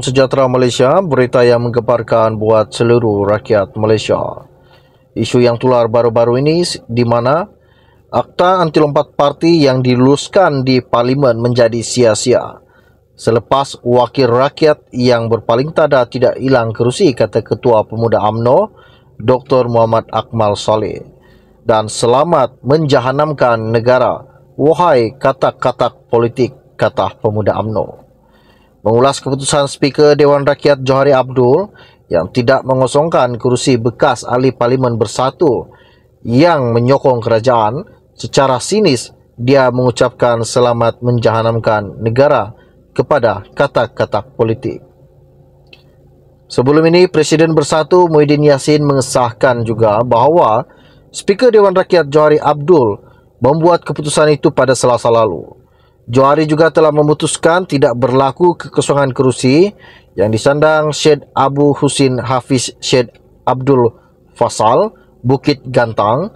Sejahtera Malaysia, berita yang menggemparkan buat seluruh rakyat Malaysia. Isu yang tular baru-baru ini di mana akta anti lompat parti yang diluluskan di parlimen menjadi sia-sia. Selepas wakil rakyat yang berpaling tada tidak hilang kerusi kata Ketua Pemuda AMNO, Dr. Muhammad Akmal Saleh. Dan selamat menjahanamkan negara, wahai kata-kata politik kata Pemuda AMNO mengulas keputusan Speaker Dewan Rakyat Johari Abdul yang tidak mengosongkan kerusi bekas ahli parlimen bersatu yang menyokong kerajaan secara sinis dia mengucapkan selamat menjahanamkan negara kepada kata-kata politik. Sebelum ini Presiden Bersatu Muhyiddin Yassin mengesahkan juga bahawa Speaker Dewan Rakyat Johari Abdul membuat keputusan itu pada selasa lalu. Johari juga telah memutuskan tidak berlaku kekosongan kerusi yang disandang Syed Abu Husin Hafiz Syed Abdul Fasal, Bukit Gantang,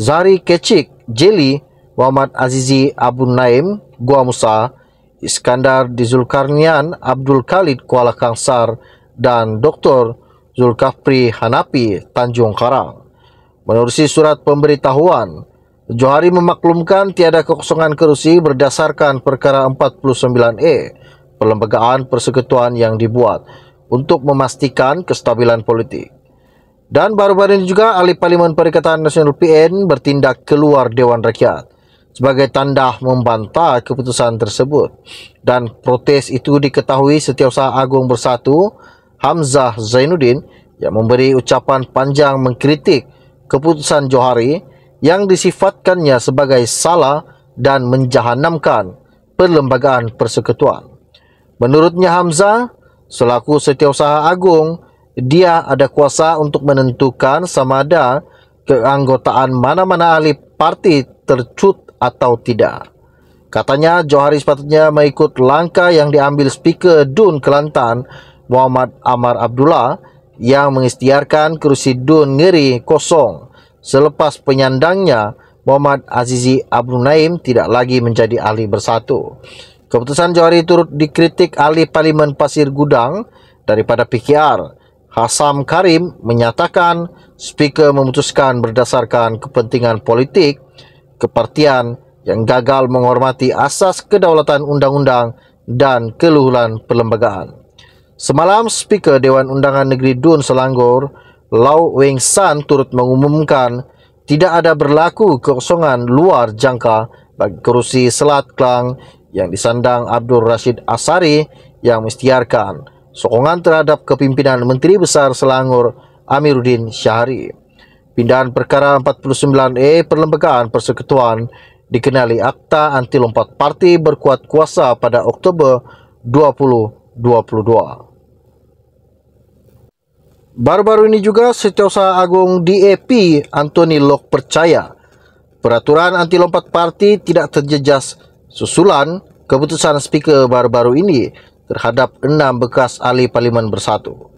Zari Kecik, Jeli, Muhammad Azizi Abu Naim, Gua Musa, Iskandar Dizulkarnian, Abdul Khalid Kuala Kangsar, dan Dr. Zulkafri Hanapi, Tanjung Karang. Menurusi surat pemberitahuan, Johari memaklumkan tiada kekosongan kerusi berdasarkan perkara 49A Perlembagaan Persekutuan yang dibuat untuk memastikan kestabilan politik. Dan baru-baru ini juga ahli Parlimen Perikatan Nasional PN bertindak keluar Dewan Rakyat sebagai tanda membantah keputusan tersebut. Dan protes itu diketahui setiausaha agung bersatu Hamzah Zainuddin yang memberi ucapan panjang mengkritik keputusan Johari Johari yang disifatkannya sebagai salah dan menjahanamkan perlembagaan persekutuan. Menurutnya Hamzah, selaku setiausaha agung, dia ada kuasa untuk menentukan sama ada keanggotaan mana-mana ahli parti tercut atau tidak. Katanya Johari sepatutnya mengikut langkah yang diambil speaker DUN Kelantan Muhammad Amar Abdullah yang mengistiarkan kerusi DUN ngeri kosong selepas penyandangnya Muhammad Azizi Abdul Naim tidak lagi menjadi ahli bersatu. Keputusan Johari turut dikritik ahli Parlimen Pasir Gudang daripada PKR. Hasam Karim menyatakan speaker memutuskan berdasarkan kepentingan politik kepartian yang gagal menghormati asas kedaulatan undang-undang dan keluhuran perlembagaan. Semalam, speaker Dewan Undangan Negeri Dun Selangor Lau Weng San turut mengumumkan tidak ada berlaku kekosongan luar jangka bagi kerusi Selat Kelang yang disandang Abdul Rashid Asari yang mestiarkan sokongan terhadap kepimpinan Menteri Besar Selangor Amiruddin Syahari. Pindahan perkara 49A e, Perlembagaan Persekutuan dikenali Akta Anti Lompat Parti berkuat kuasa pada Oktober 2022. Baru-baru ini juga Setiausaha Agung DAP Anthony Lok percaya peraturan anti lompat parti tidak terjejas susulan keputusan speaker baru-baru ini terhadap enam bekas ahli parlimen bersatu.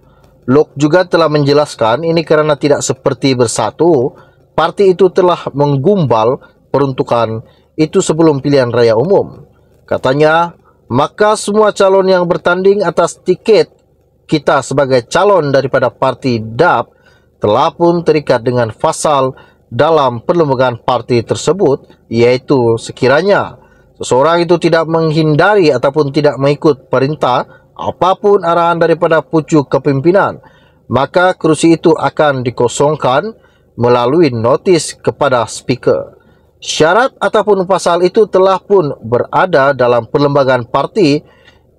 Lok juga telah menjelaskan ini kerana tidak seperti bersatu, parti itu telah menggumbal peruntukan itu sebelum pilihan raya umum. Katanya, maka semua calon yang bertanding atas tiket kita sebagai calon daripada parti DAP telah pun terikat dengan fasal dalam perlembagaan parti tersebut iaitu sekiranya seseorang itu tidak menghindari ataupun tidak mengikut perintah apapun arahan daripada pucuk kepimpinan maka kerusi itu akan dikosongkan melalui notis kepada speaker syarat ataupun fasal itu telah pun berada dalam perlembagaan parti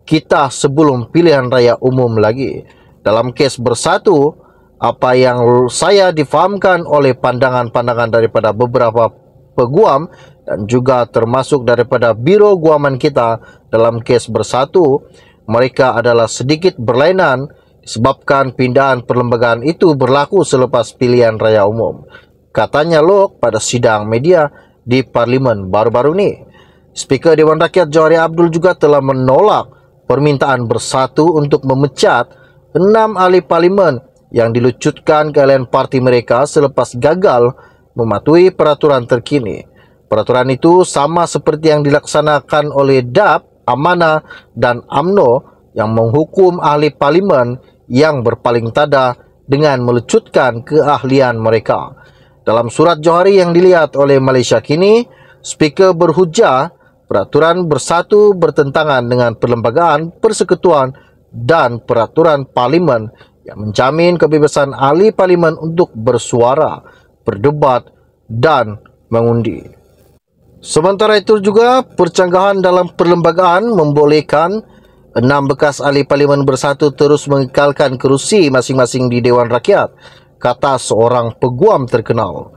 kita sebelum pilihan raya umum lagi. Dalam kes bersatu, apa yang saya difahamkan oleh pandangan-pandangan daripada beberapa peguam dan juga termasuk daripada biro guaman kita dalam kes bersatu, mereka adalah sedikit berlainan sebabkan pindahan perlembagaan itu berlaku selepas pilihan raya umum. Katanya Lok pada sidang media di Parlimen baru-baru ini. Speaker Dewan Rakyat Johari Abdul juga telah menolak permintaan bersatu untuk memecat enam ahli parlimen yang dilucutkan ke alian parti mereka selepas gagal mematuhi peraturan terkini. Peraturan itu sama seperti yang dilaksanakan oleh DAP, Amana dan AMNO yang menghukum ahli parlimen yang berpaling tada dengan melecutkan keahlian mereka. Dalam surat Johari yang dilihat oleh Malaysia kini, speaker berhujah peraturan bersatu bertentangan dengan perlembagaan persekutuan dan peraturan parlimen yang menjamin kebebasan ahli parlimen untuk bersuara, berdebat dan mengundi. Sementara itu juga, percanggahan dalam perlembagaan membolehkan enam bekas ahli parlimen bersatu terus mengekalkan kerusi masing-masing di Dewan Rakyat, kata seorang peguam terkenal.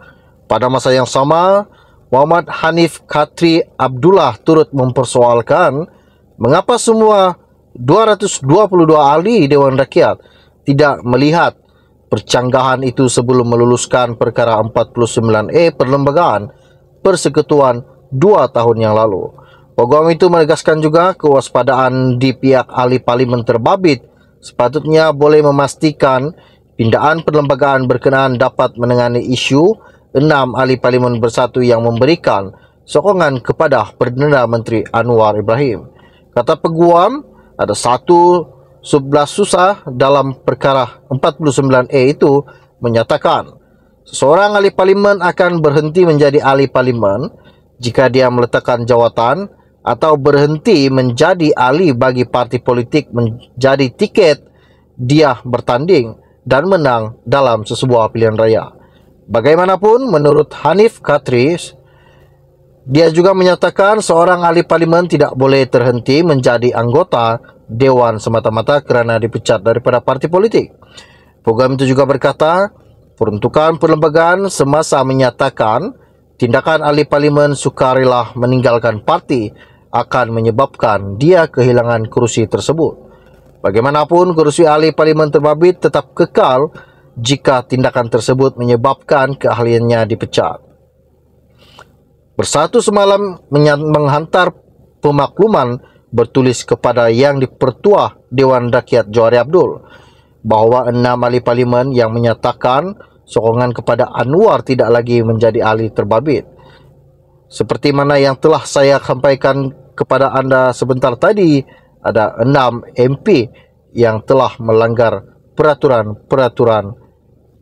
Pada masa yang sama, Muhammad Hanif Katri Abdullah turut mempersoalkan mengapa semua 222 ahli Dewan Rakyat tidak melihat percanggahan itu sebelum meluluskan perkara 49A Perlembagaan Persekutuan 2 tahun yang lalu. Pogom itu menegaskan juga kewaspadaan di pihak ahli parlimen terbabit sepatutnya boleh memastikan pindaan perlembagaan berkenaan dapat menangani isu enam ahli parlimen bersatu yang memberikan sokongan kepada Perdana Menteri Anwar Ibrahim. Kata peguam, ada satu sebelas susah dalam perkara 49A itu menyatakan seorang ahli parlimen akan berhenti menjadi ahli parlimen jika dia meletakkan jawatan atau berhenti menjadi ahli bagi parti politik menjadi tiket dia bertanding dan menang dalam sesebuah pilihan raya. Bagaimanapun menurut Hanif Katris dia juga menyatakan seorang ahli parlimen tidak boleh terhenti menjadi anggota dewan semata-mata kerana dipecat daripada parti politik. Program itu juga berkata, peruntukan perlembagaan semasa menyatakan tindakan ahli parlimen sukarela meninggalkan parti akan menyebabkan dia kehilangan kerusi tersebut. Bagaimanapun kerusi ahli parlimen terbabit tetap kekal jika tindakan tersebut menyebabkan keahliannya dipecat. Bersatu semalam menghantar pemakluman bertulis kepada yang dipertua Dewan Rakyat Johari Abdul bahawa enam ahli parlimen yang menyatakan sokongan kepada Anwar tidak lagi menjadi ahli terbabit. Seperti mana yang telah saya sampaikan kepada anda sebentar tadi, ada enam MP yang telah melanggar peraturan-peraturan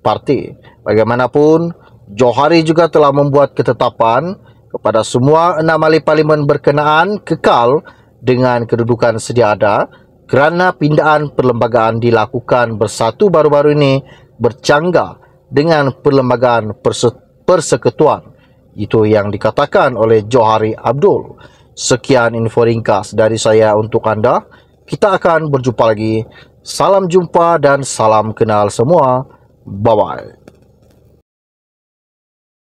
parti. Bagaimanapun, Johari juga telah membuat ketetapan kepada semua enam ahli parlimen berkenaan kekal dengan kedudukan sedia ada kerana pindaan perlembagaan dilakukan bersatu baru-baru ini bercanggah dengan perlembagaan persekutuan. Itu yang dikatakan oleh Johari Abdul. Sekian info ringkas dari saya untuk anda. Kita akan berjumpa lagi. Salam jumpa dan salam kenal semua. Bye bye.